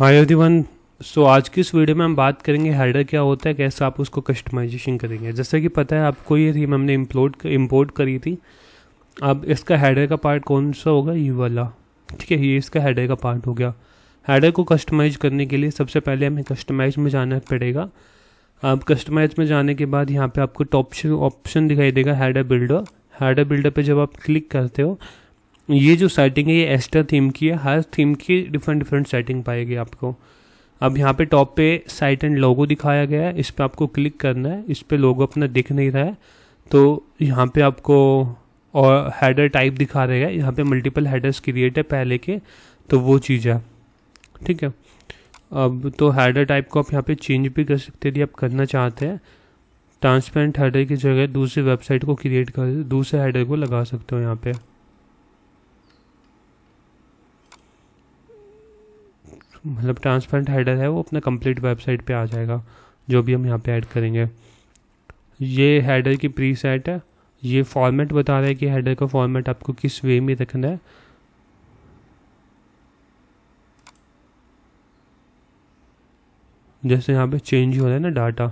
hi everyone so आज की इस वीडियो में हम बात करेंगे हेडर क्या होता है कैसे आप उसको कस्टमाइजेशन करेंगे जैसे कि पता है आपको ये थीम हमने इम्पोर्ट इम्पोर्ट करी थी अब इसका हेडर का पार्ट कौन सा होगा ये वाला ठीक है ये इसका हेडर का पार्ट हो गया हेडर को कस्टमाइज करने के लिए सबसे पहले हमें कस्टमाइज में जाना पड़ेगा आप कस्टमाइज में जाने के बाद यहाँ पे आपको टॉप ऑप्शन दिखाई देगा हेडर बिल्डर हेडर बिल्डर पर जब आप क्लिक करते हो ये जो सेटिंग है ये एस्टर थीम की है हर थीम की डिफरेंट डिफरेंट सेटिंग पाएगी आपको अब यहाँ पे टॉप पे साइट एंड लोगो दिखाया गया है इस पर आपको क्लिक करना है इस पर लोगो अपना दिख नहीं रहा है तो यहाँ पे आपको और हेडर टाइप दिखा रहे हैं यहाँ पे मल्टीपल हेडर्स क्रिएट है पहले के तो वो चीज़ है ठीक है अब तो हेडर टाइप को आप यहाँ पे चेंज भी कर सकते यदि आप करना चाहते हैं ट्रांसपेरेंट हेडर की जगह दूसरी वेबसाइट को क्रिएट कर दूसरे हेडर को लगा सकते हो यहाँ पर मतलब ट्रांसपेरेंट हेडर है वो अपना कंप्लीट वेबसाइट पे आ जाएगा जो भी हम यहाँ पे ऐड करेंगे ये हेडर की प्री सेट है ये फॉर्मेट बता रहा है कि हेडर का फॉर्मेट आपको किस वे में रखना है जैसे यहाँ पे चेंज हो रहा है ना डाटा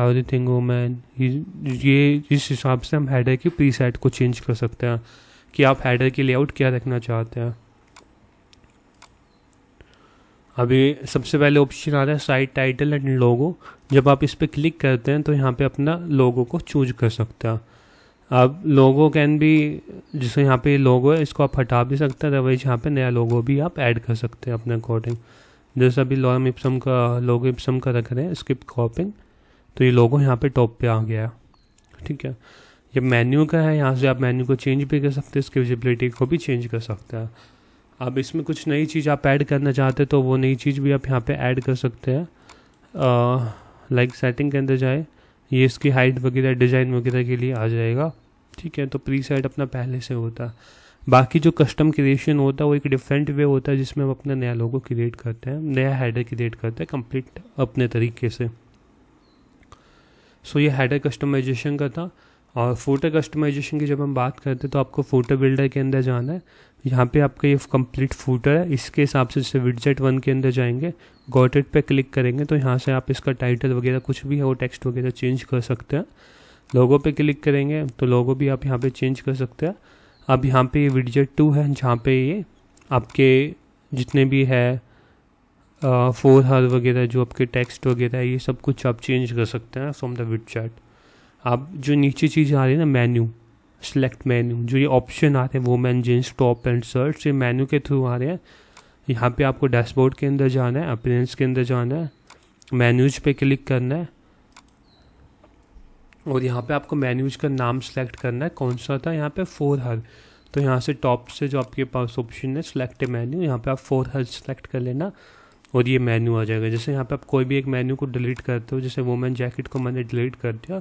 एवरी थिंग मैन ये जिस हिसाब से हम हेडर की प्री सेट को चेंज कर सकते हैं कि आप हेडर की लेआउट क्या रखना चाहते हैं अभी सबसे पहले ऑप्शन आ रहा है साइट टाइटल एंड लोगो जब आप इस पर क्लिक करते हैं तो यहाँ पे अपना लोगो को चूज कर सकते हैं आप लोगो कैन भी जैसे यहाँ पे लोगो है इसको आप हटा भी सकते हैं अदरवाइज यहाँ पे नया लोगो भी आप ऐड कर सकते हैं अपने अकॉर्डिंग जैसे अभी लॉम इप्सम का लोगो इप्सम का रख रहे हैं स्किप कॉपिंग तो ये लोगो यहाँ पे टॉप पे आ गया है ठीक है ये मेन्यू का है यहाँ से आप मेन्यू को चेंज भी कर सकते हैं इसकी विजिबिलिटी को भी चेंज कर सकते हैं अब इसमें कुछ नई चीज़ आप ऐड करना चाहते हैं तो वो नई चीज़ भी आप यहाँ पे ऐड कर सकते हैं लाइक सेटिंग के अंदर जाए ये इसकी हाइट वगैरह डिज़ाइन वगैरह के लिए आ जाएगा ठीक है तो प्री सेट अपना पहले से होता है बाकी जो कस्टम क्रिएशन होता है वो एक डिफरेंट वे होता है जिसमें हम अपना नया लोगो क्रिएट करते हैं नया हैडर क्रिएट करते हैं कंप्लीट अपने तरीके से सो so, ये हैडर कस्टमाइजेशन का था और फोटो कस्टमाइजेशन की जब हम बात करते हैं तो आपको फोटो बिल्डर के अंदर जाना है यहाँ पे आपका ये कंप्लीट फोटो है इसके हिसाब से जैसे विडजेट वन के अंदर जाएंगे गॉटेड पे क्लिक करेंगे तो यहाँ से आप इसका टाइटल वगैरह कुछ भी है वो टेक्स्ट वगैरह चेंज कर सकते हैं लोगों पे क्लिक करेंगे तो लोगो भी आप यहाँ पे चेंज कर सकते हैं अब यहाँ पे ये विडजेट टू है जहाँ पे ये आपके जितने भी है फोर हर वगैरह जो आपके टेक्स्ट वगैरह ये सब कुछ आप चेंज कर सकते हैं फ्रॉम द विडजेट आप जो नीचे चीज़ें आ रही है ना मेन्यू सेलेक्ट मेन्यू जो ये ऑप्शन आते हैं women jeans top and shirts ये मेन्यू के थ्रू आ रहे हैं यहाँ पे आपको डैशबोर्ड के अंदर जाना है अपीरेंस के अंदर जाना है मेन्यूज पे क्लिक करना है और यहाँ पे आपको मेन्यूज का नाम सेलेक्ट करना है कौन सा था यहाँ पे फोर हर तो यहाँ से टॉप से जो आपके पास ऑप्शन है सेलेक्ट मेन्यू यहाँ पे आप फोर हर सेलेक्ट कर लेना और ये मेन्यू आ जाएगा जैसे यहाँ पे आप कोई भी एक मेन्यू को डिलीट करते हो जैसे वोमेन जैकेट को मैंने डिलीट कर दिया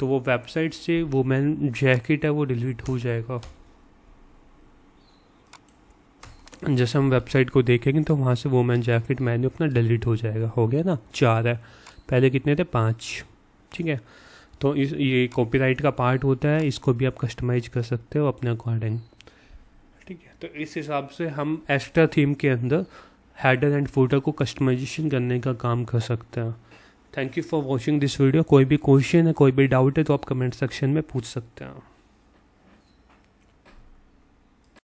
तो वो वेबसाइट से वोमेन जैकेट है वो डिलीट हो जाएगा जैसे हम वेबसाइट को देखेंगे तो वहाँ से वोमेन जैकेट मेन्यू अपना डिलीट हो जाएगा हो गया ना चार है पहले कितने थे पाँच ठीक है तो इस ये कॉपीराइट का पार्ट होता है इसको भी आप कस्टमाइज कर सकते हो अपने अकॉर्डिंग ठीक है तो इस हिसाब से हम एक्स्ट्रा थीम के अंदर हेडर एंड फूटर को कस्टमाइजेशन करने का काम कर सकते हैं thank you for watching this video कोई भी क्वेश्चन है कोई भी डाउट है तो आप कमेंट सेक्शन में पूछ सकते हैं